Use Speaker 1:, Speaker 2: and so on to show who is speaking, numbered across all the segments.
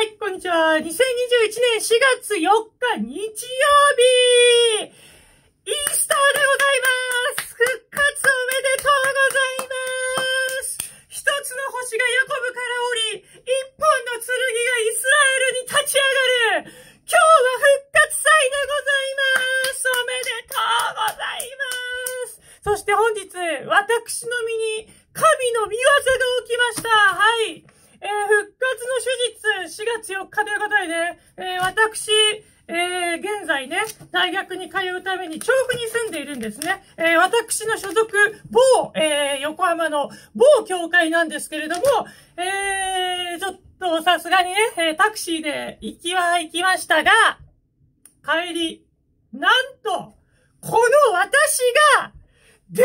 Speaker 1: はい、こんにちは。2021年4月4日日曜日イースターでございます復活おめでとうございます一つの星が喜ぶから降り、一本の月。4日ということでね、えー、私、えー、現在ね、大学に通うために調布に住んでいるんですね。えー、私の所属、某、えー、横浜の某協会なんですけれども、えー、ちょっとさすがにね、えタクシーで行きは行きましたが、帰り、なんと、この私が、電車で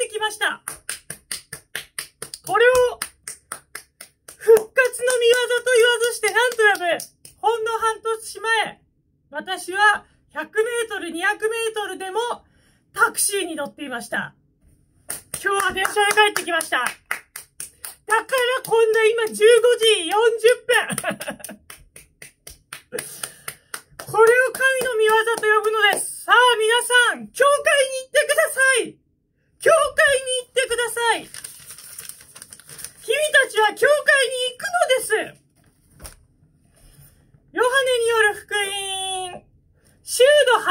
Speaker 1: 帰ってきましたこれを、復活の見業と言わずしてなんとやぶほんの半年前、私は100メートル、200メートルでもタクシーに乗っていました。今日は電車で帰ってきました。だからこんな今15時40分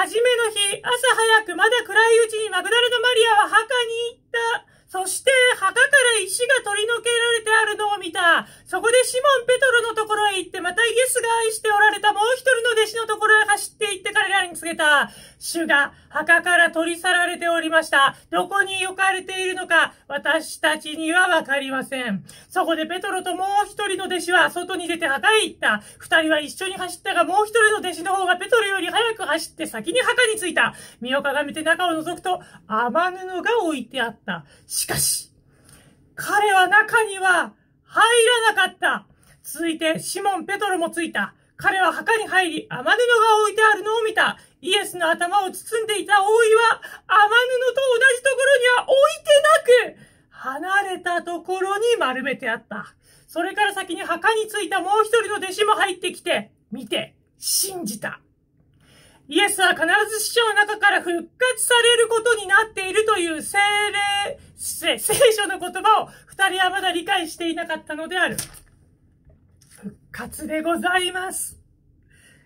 Speaker 1: 初めの日、朝早くまだ暗いうちにマグダルド・マリアは墓に行った。そして墓から石が取り除けられてあるのを見た。そこでシモン・ペトロのところへ行って、またイエスが愛しておられたもう一人の弟子のところへ走った。て行ってからに告げた主が墓から取り去られておりました。どこに置かれているのか私たちにはわかりません。そこでペトロともう一人の弟子は外に出て墓へ行った。二人は一緒に走ったがもう一人の弟子の方がペトロより早く走って先に墓に着いた。身をかがめて中を覗くと雨布が置いてあった。しかし、彼は中には入らなかった。続いて、シモン・ペトロもついた。彼は墓に入り、天布が置いてあるのを見た。イエスの頭を包んでいた覆いは、天布と同じところには置いてなく、離れたところに丸めてあった。それから先に墓に着いたもう一人の弟子も入ってきて、見て、信じた。イエスは必ず死者の中から復活されることになっているという聖霊、聖書の言葉を二人はまだ理解していなかったのである。カでございます。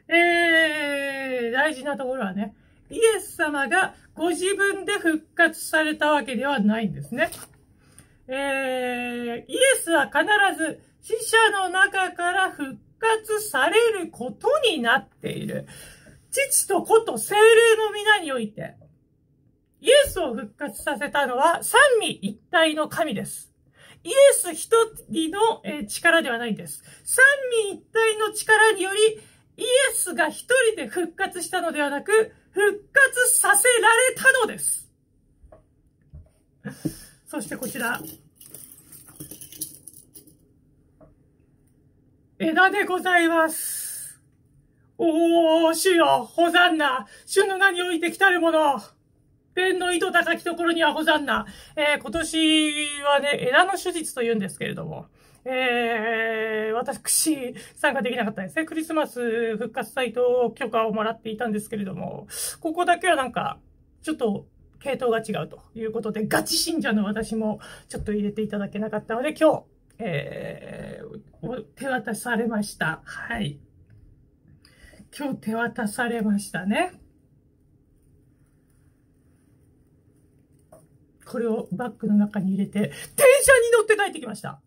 Speaker 1: えー、大事なところはね、イエス様がご自分で復活されたわけではないんですね。えー、イエスは必ず死者の中から復活されることになっている。父と子と精霊の皆において、イエスを復活させたのは三位一体の神です。イエス一人の、え力ではないんです。三位一体の力により、イエスが一人で復活したのではなく、復活させられたのです。そしてこちら。枝でございます。おー、主よ、ホザンナ、主の名において来たるもの。辺の糸度高きところにアホ残な。えー、今年はね、枝の手術と言うんですけれども、えー、私、参加できなかったですね。クリスマス復活サイト許可をもらっていたんですけれども、ここだけはなんか、ちょっと、系統が違うということで、ガチ信者の私もちょっと入れていただけなかったので、今日、えー、手渡されました。はい。今日手渡されましたね。これをバッグの中に入れて、電車に乗って帰ってきました。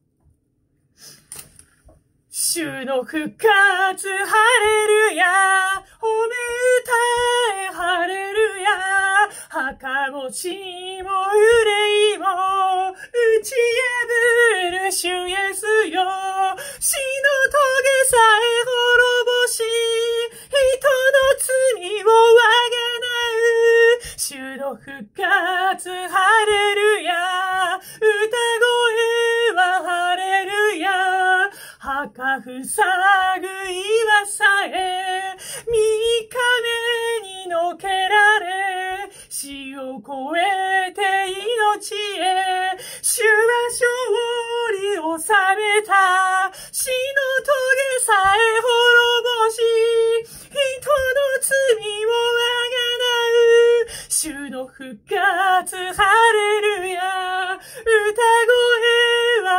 Speaker 1: 主の復活、ハレルヤ、褒め歌え、ハレルヤ、墓もしも憂いも、打ち破る主イエスよ、死の棘さえ滅ぼし、人の罪をわがなう、主の復活、つハレルヤ歌声はハレルヤ墓ふさぐ岩さえ三日目にのけられ死を越えて命へ主は勝利を収めた死の棘さえの復活、ハレルヤ。歌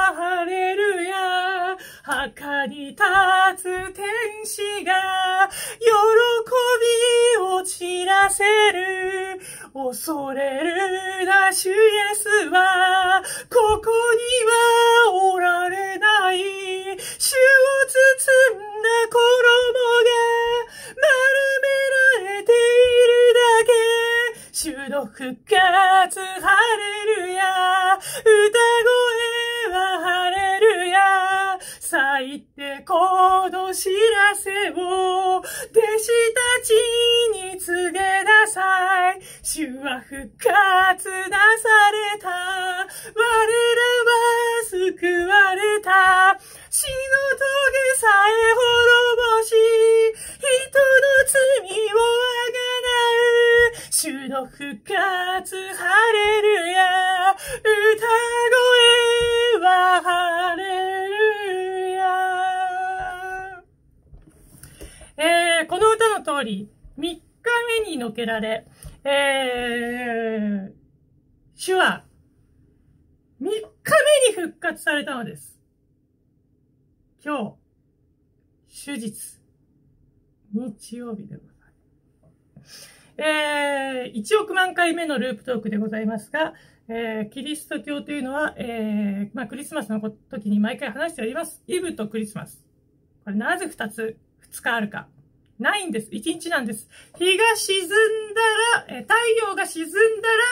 Speaker 1: 声はハレルヤ。墓に立つ天使が、喜びを散らせる。恐れるな、主イエスは、ここにはおられない。主を包んだ衣復活ハレルヤ歌声はハレルヤ咲いてこの知らせを弟子たちに告げなさい主は復活なされた我らは救われた死の棘さえ滅の復活、ハレルヤ。歌声はハレルヤ。えー、この歌の通り、3日目にのけられ、えー、主は、3日目に復活されたのです。今日、手日、日曜日でございます。えー、1億万回目のループトークでございますが、えー、キリスト教というのは、えー、まあ、クリスマスの時に毎回話しております。イブとクリスマス。これなぜ2つ、2日あるか。ないんです。1日なんです。日が沈んだら、え太陽が沈んだ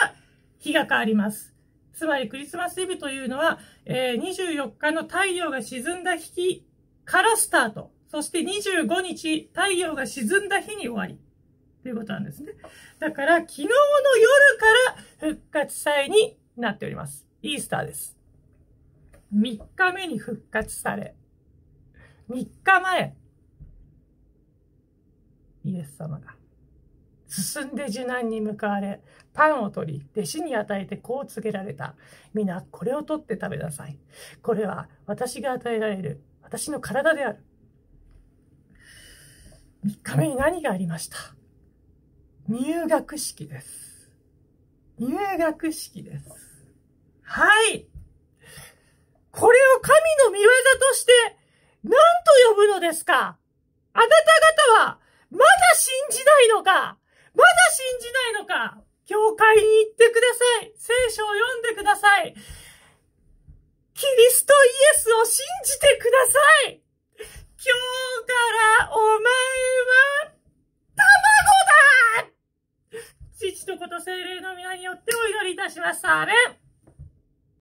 Speaker 1: ら、日が変わります。つまりクリスマスイブというのは、え24日の太陽が沈んだ日からスタート。そして25日、太陽が沈んだ日に終わり。ということなんですね。だから、昨日の夜から復活祭になっております。イースターです。3日目に復活され、3日前、イエス様が、進んで受難に向かわれ、パンを取り、弟子に与えてこう告げられた。皆、これを取って食べなさい。これは私が与えられる、私の体である。3日目に何がありました入学式です。入学式です。はいこれを神の見業として、何と呼ぶのですかあなた方は、まだ信じないのかまだ信じないのか教会に行ってください聖書を読んでくださいキリストイエスを信じてください今日からお前は、卵だ父と子と精霊の皆によってお祈りいたします。アメン